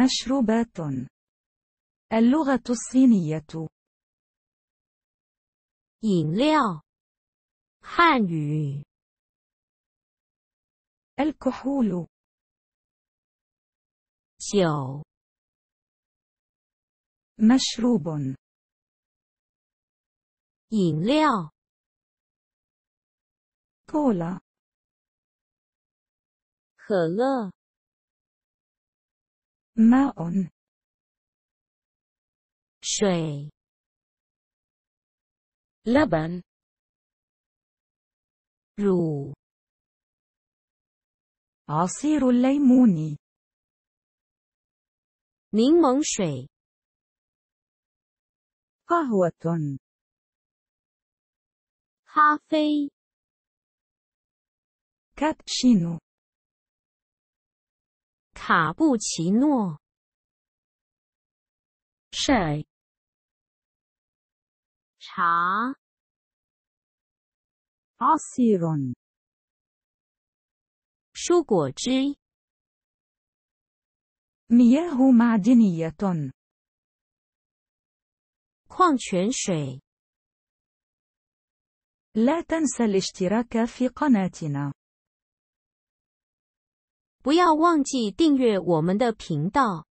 مشروبات اللغة الصينية 饮料汉语 الكحول 酒 مشروب 饮料 كولا 可乐 ماء شاي لبن رو عصير الليمون شاي قهوة كافي كابتشينو 卡布奇诺，شاي 茶 عصير 蔬果汁 مياه معدنية 矿泉水 لا تنسى الاشتراك في قناتنا 不要忘记订阅我们的频道。